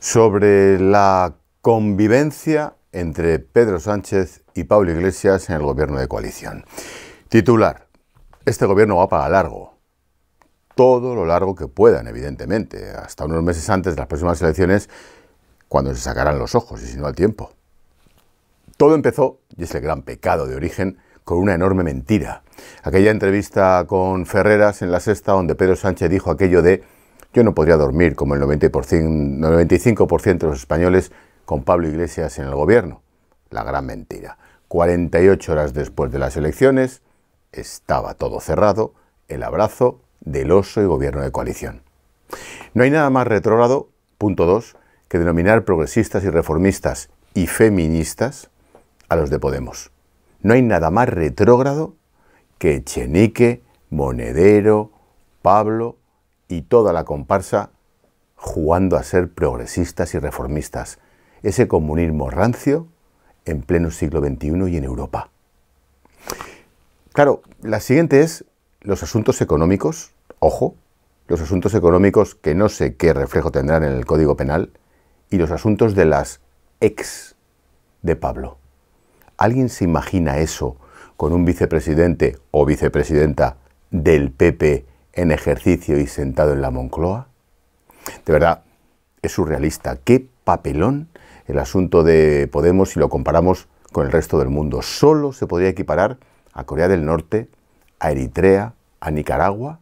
sobre la convivencia entre Pedro Sánchez y Pablo Iglesias en el gobierno de coalición. Titular, este gobierno va para largo, todo lo largo que puedan, evidentemente, hasta unos meses antes de las próximas elecciones, cuando se sacarán los ojos y si no al tiempo. Todo empezó, y es el gran pecado de origen, con una enorme mentira. Aquella entrevista con Ferreras en la sexta, donde Pedro Sánchez dijo aquello de yo no podría dormir, como el 90%, 95% de los españoles, con Pablo Iglesias en el gobierno. La gran mentira. 48 horas después de las elecciones, estaba todo cerrado, el abrazo del oso y gobierno de coalición. No hay nada más retrógrado, punto dos, que denominar progresistas y reformistas y feministas a los de Podemos. No hay nada más retrógrado que Chenique, Monedero, Pablo y toda la comparsa jugando a ser progresistas y reformistas, ese comunismo rancio en pleno siglo XXI y en Europa. Claro, la siguiente es los asuntos económicos, ojo, los asuntos económicos que no sé qué reflejo tendrán en el Código Penal, y los asuntos de las ex de Pablo. ¿Alguien se imagina eso con un vicepresidente o vicepresidenta del PP en ejercicio y sentado en la Moncloa? De verdad, es surrealista. Qué papelón el asunto de Podemos si lo comparamos con el resto del mundo. Solo se podría equiparar a Corea del Norte, a Eritrea, a Nicaragua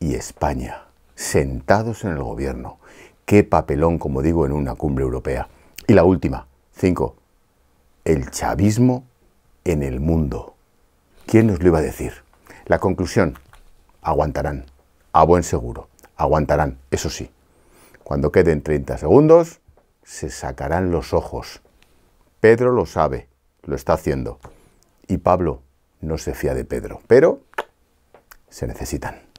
y España, sentados en el gobierno. Qué papelón, como digo, en una cumbre europea. Y la última, cinco, el chavismo en el mundo. ¿Quién nos lo iba a decir? La conclusión, aguantarán, a buen seguro, aguantarán, eso sí. Cuando queden 30 segundos, se sacarán los ojos. Pedro lo sabe, lo está haciendo. Y Pablo no se fía de Pedro, pero se necesitan.